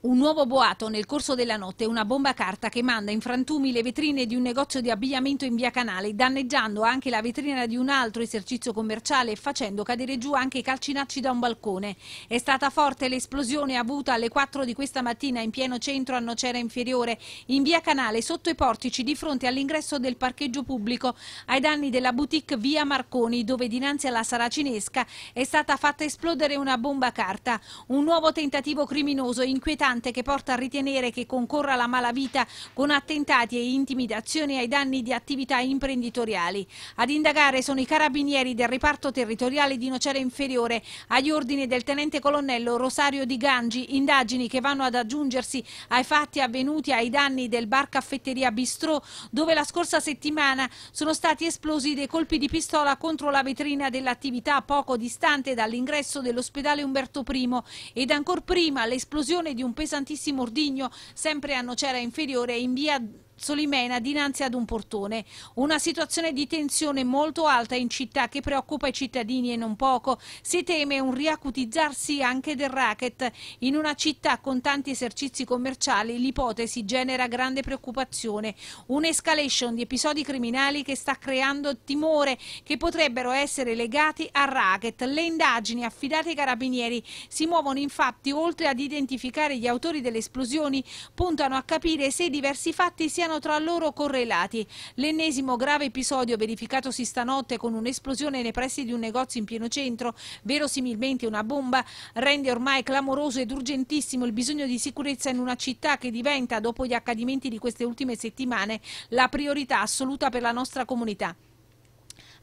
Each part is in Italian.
Un nuovo boato nel corso della notte, una bomba carta che manda in frantumi le vetrine di un negozio di abbigliamento in via Canale, danneggiando anche la vetrina di un altro esercizio commerciale e facendo cadere giù anche i calcinacci da un balcone. È stata forte l'esplosione avuta alle 4 di questa mattina in pieno centro a Nocera Inferiore, in via Canale, sotto i portici di fronte all'ingresso del parcheggio pubblico, ai danni della boutique via Marconi, dove dinanzi alla Saracinesca è stata fatta esplodere una bomba carta. Un nuovo tentativo criminoso inquietante sconcertante che porta a ritenere che concorra la malavita con attentati e intimidazioni ai danni di attività imprenditoriali. Ad indagare sono i carabinieri del riparto territoriale di Nocera Inferiore agli ordini del tenente colonnello Rosario Di Gangi, indagini che vanno ad aggiungersi ai fatti avvenuti ai danni del bar caffetteria Bistrò dove la scorsa settimana sono stati esplosi dei colpi di pistola contro la vetrina dell'attività poco distante dall'ingresso dell'ospedale Umberto I ed ancor prima l'esplosione di un pesantissimo ordigno sempre a Nocera Inferiore in via Solimena dinanzi ad un portone. Una situazione di tensione molto alta in città che preoccupa i cittadini e non poco. Si teme un riacutizzarsi anche del racket. In una città con tanti esercizi commerciali l'ipotesi genera grande preoccupazione. Un'escalation di episodi criminali che sta creando timore che potrebbero essere legati al racket. Le indagini affidate ai carabinieri si muovono infatti oltre ad identificare gli autori delle esplosioni, puntano a capire se diversi fatti siano siano tra loro correlati. L'ennesimo grave episodio verificatosi stanotte con un'esplosione nei pressi di un negozio in pieno centro, verosimilmente una bomba, rende ormai clamoroso ed urgentissimo il bisogno di sicurezza in una città che diventa, dopo gli accadimenti di queste ultime settimane, la priorità assoluta per la nostra comunità.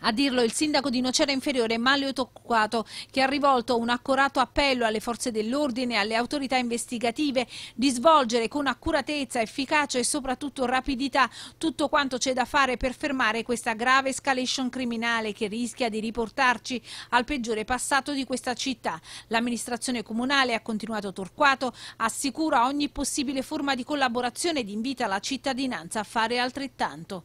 A dirlo il sindaco di Nocera Inferiore Mario Tocquato che ha rivolto un accorato appello alle forze dell'ordine e alle autorità investigative di svolgere con accuratezza, efficacia e soprattutto rapidità tutto quanto c'è da fare per fermare questa grave escalation criminale che rischia di riportarci al peggiore passato di questa città. L'amministrazione comunale, ha continuato Torquato, assicura ogni possibile forma di collaborazione ed invita la cittadinanza a fare altrettanto.